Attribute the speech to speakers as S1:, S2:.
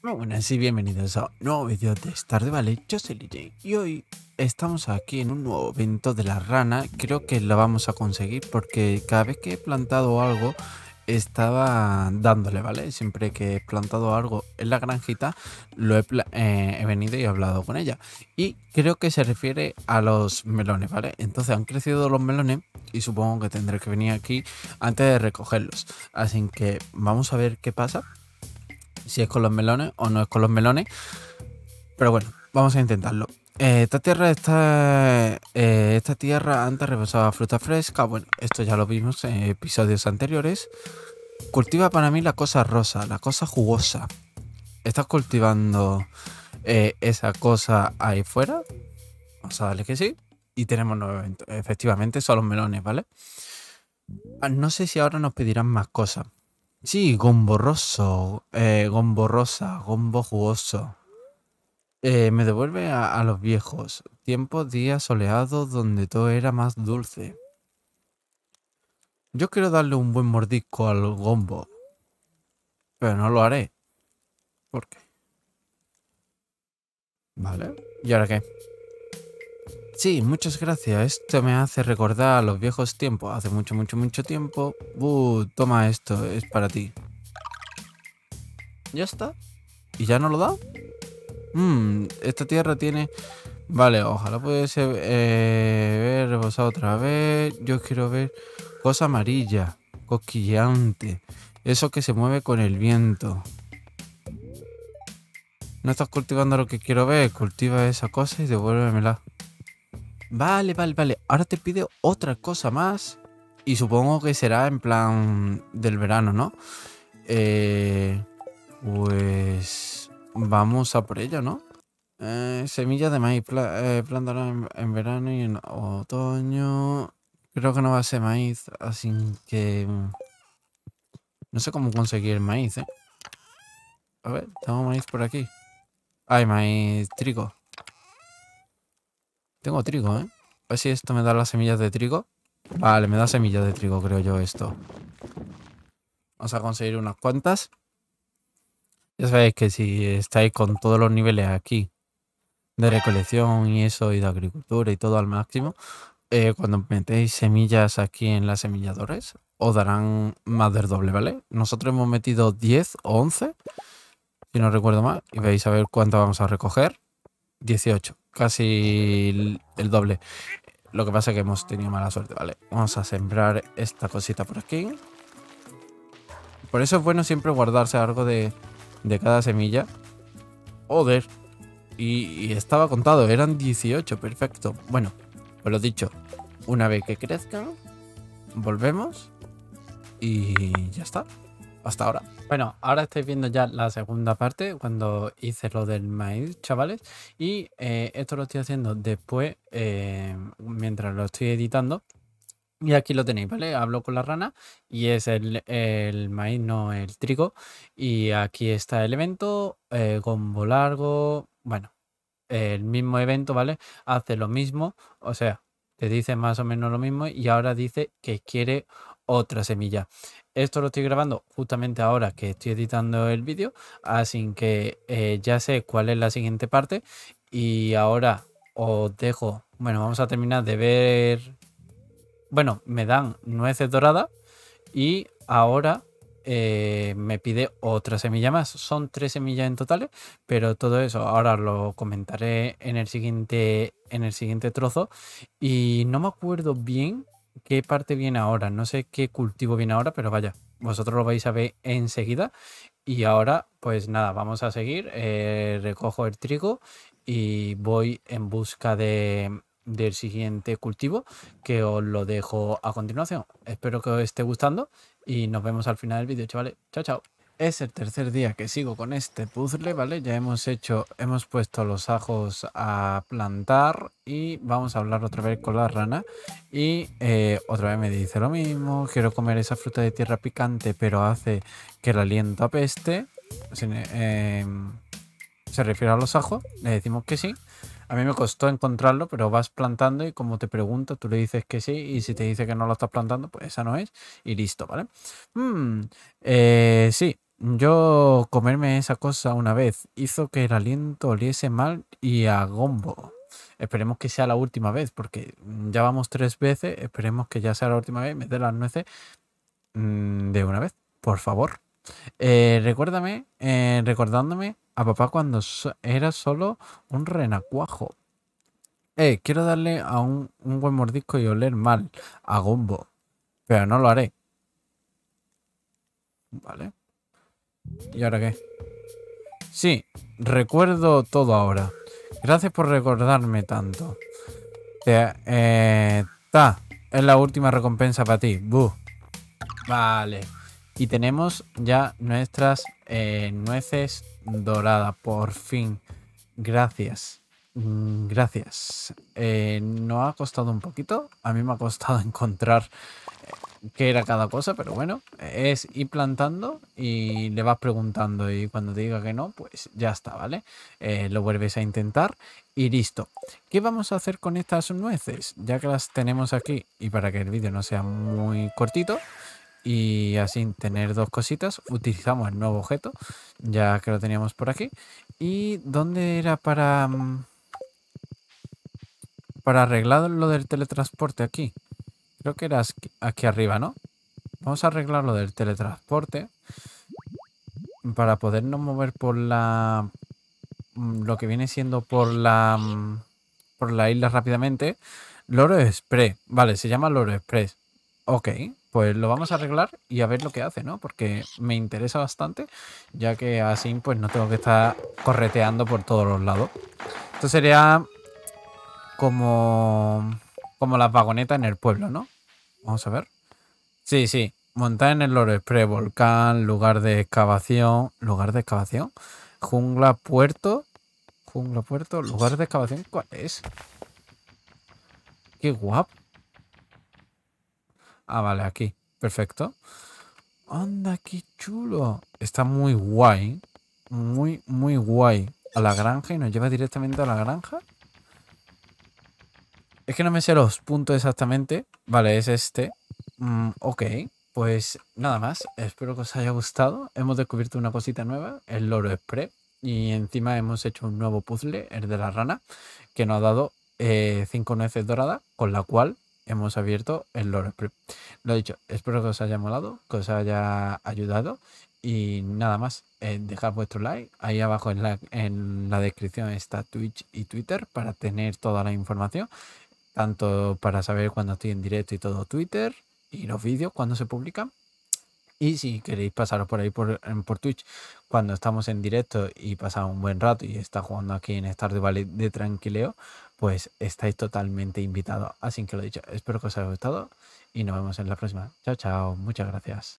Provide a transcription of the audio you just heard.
S1: Muy buenas y bienvenidos a un nuevo vídeo de Stardew Valley, yo soy y hoy estamos aquí en un nuevo evento de la rana, creo que lo vamos a conseguir porque cada vez que he plantado algo estaba dándole, ¿vale? Siempre que he plantado algo en la granjita lo eh, he, venido y he hablado con ella y creo que se refiere a los melones, ¿vale? Entonces han crecido los melones y supongo que tendré que venir aquí antes de recogerlos, así que vamos a ver qué pasa si es con los melones o no es con los melones. Pero bueno, vamos a intentarlo. Eh, esta tierra está. Eh, esta tierra antes reposaba fruta fresca. Bueno, esto ya lo vimos en episodios anteriores. Cultiva para mí la cosa rosa, la cosa jugosa. ¿Estás cultivando eh, esa cosa ahí fuera? Vamos a darle que sí. Y tenemos nuevamente. Efectivamente, son los melones, ¿vale? Ah, no sé si ahora nos pedirán más cosas. Sí, gombo rosso, eh, gombo rosa, gombo jugoso. Eh, me devuelve a, los viejos, tiempos, días soleados donde todo era más dulce. Yo quiero darle un buen mordisco al gombo, pero no lo haré. ¿Por qué? Vale, ¿y ahora qué? Sí, muchas gracias. Esto me hace recordar a los viejos tiempos. Hace mucho, mucho, mucho tiempo. Uh, toma esto, es para ti. Ya está. ¿Y ya no lo da? Mmm, esta tierra tiene... Vale, ojalá pudiese eh, ver rebosado otra vez. Yo quiero ver cosa amarilla, cosquilleante. Eso que se mueve con el viento. No estás cultivando lo que quiero ver. Cultiva esa cosa y devuélvemela. Vale, vale, vale. Ahora te pide otra cosa más. Y supongo que será en plan del verano, ¿no? Eh, pues vamos a por ello, ¿no? Eh, semillas de maíz, pla eh, en, en, verano y en otoño. Creo que no va a ser maíz, así que... Mm, no sé cómo conseguir maíz, ¿eh? A ver, tengo maíz por aquí. Hay maíz, trigo. Tengo trigo, ¿eh? A ver si esto me da las semillas de trigo. Vale, me da semillas de trigo, creo yo, esto. Vamos a conseguir unas cuantas. Ya sabéis que si estáis con todos los niveles aquí de recolección y eso, y de agricultura y todo al máximo, eh, cuando metéis semillas aquí en las semilladores, os darán más del doble, ¿vale? Nosotros hemos metido 10 o 11, si no recuerdo mal, y vais a ver cuánto vamos a recoger. 18 casi el, doble. Lo que pasa es que hemos tenido mala suerte. Vale, vamos a sembrar esta cosita por aquí. Por eso es bueno siempre guardarse algo de, cada semilla. Joder. Y, y, estaba contado, eran 18, perfecto. Bueno, pues lo dicho, una vez que crezcan, volvemos y ya está hasta ahora. Bueno, ahora estáis viendo ya la segunda parte cuando hice lo del maíz, chavales. Y eh, esto lo estoy haciendo después, eh, mientras lo estoy editando. Y aquí lo tenéis, ¿vale? Hablo con la rana y es el, maíz, no el trigo. Y aquí está el evento, eh, gombo largo, bueno, el mismo evento, ¿vale? Hace lo mismo, o sea, te dice más o menos lo mismo y ahora dice que quiere otra semilla. Esto lo estoy grabando justamente ahora que estoy editando el vídeo, así que eh, ya sé cuál es la siguiente parte y ahora os dejo, bueno, vamos a terminar de ver, bueno, me dan nueces doradas y ahora eh, me pide otra semilla más. Son tres semillas en total, pero todo eso ahora lo comentaré en el siguiente, en el siguiente trozo. Y no me acuerdo bien qué parte viene ahora. No sé qué cultivo viene ahora, pero vaya, vosotros lo vais a ver enseguida. Y ahora, pues nada, vamos a seguir. Eh, recojo el trigo y voy en busca de, del siguiente cultivo que os lo dejo a continuación. Espero que os esté gustando y nos vemos al final del vídeo, chavales. Chao, chao. Es el tercer día que sigo con este puzzle, ¿vale? Ya hemos hecho, hemos puesto los ajos a plantar y vamos a hablar otra vez con la rana. Y eh, otra vez me dice lo mismo, quiero comer esa fruta de tierra picante, pero hace que el aliento apeste. Em, se refiere a los ajos, le decimos que sí. A mí me costó encontrarlo, pero vas plantando y como te pregunta, tú le dices que sí y si te dice que no lo estás plantando, pues esa no es y listo, ¿vale? Mm, eh, sí, yo comerme esa cosa una vez hizo que el aliento oliese mal y a gombo. Esperemos que sea la última vez, porque mm, ya vamos tres veces. Esperemos que ya sea la última vez. Me dé las nueces mm, de una vez, por favor. Eh, recuérdame, eh, recordándome a papá cuando era solo un renacuajo. Eh, quiero darle a un, un buen mordisco y oler mal a gombo, pero no lo haré. Vale. ¿Y ahora qué? Sí, recuerdo todo ahora. Gracias por recordarme tanto. Eh, es la última recompensa para ti. bu Vale. Y tenemos ya nuestras eh, nueces doradas, por fin. Gracias. Mm, gracias. Eh, ¿No ha costado un poquito? A mí me ha costado encontrar que era cada cosa, pero bueno, es ir plantando y le vas preguntando y cuando te diga que no, pues ya está, ¿vale? Eh, lo vuelves a intentar y listo. ¿Qué vamos a hacer con estas nueces? Ya que las tenemos aquí y para que el vídeo no sea muy cortito y así tener dos cositas, utilizamos el nuevo objeto, ya que lo teníamos por aquí. ¿Y dónde era para... Mm, para arreglar lo del teletransporte aquí. Creo que era aquí arriba, ¿no? Vamos a arreglar lo del teletransporte. Para podernos mover por la... Mm, lo que viene siendo por la... Mm, por la isla rápidamente. Loro Express. Vale, se llama Loro Express. Ok, pues lo vamos a arreglar y a ver lo que hace, ¿no? Porque me interesa bastante, ya que así pues no tengo que estar correteando por todos los lados. Esto sería como, como las vagonetas en el pueblo, ¿no? Vamos a ver. Sí, sí. Montar en el pre Volcán... lugar de excavación. ¿Lugar de excavación? Jungla, puerto. Jungla, puerto. ¿Lugar de excavación? ¿Cuál es? Qué guapo. Ah, vale, aquí. Perfecto. Anda, qué chulo. Está muy guay. Muy, muy guay. A la granja y nos lleva directamente a la granja. Es que no me sé los puntos exactamente. Vale, es este. Mm, ok, pues nada más. Espero que os haya gustado. Hemos descubierto una cosita nueva, el Loro Express. Y encima hemos hecho un nuevo puzzle, el de la rana, que nos ha dado eh, cinco nueces doradas, con la cual hemos abierto el Loro Express. Lo dicho, espero que os haya molado, que os haya ayudado. Y nada más, eh, dejad vuestro like. Ahí abajo en la, en la descripción está Twitch y Twitter para tener toda la información tanto para saber cuando estoy en directo y todo Twitter y los vídeos cuando se publican. Y si queréis pasaros por ahí por, Twitch cuando estamos en directo y pasamos un buen rato y está jugando aquí en Stardew Valley de tranquileo, pues estáis totalmente invitados. Así que lo dicho, espero que os haya gustado y nos vemos en la próxima. Chao, chao. Muchas gracias.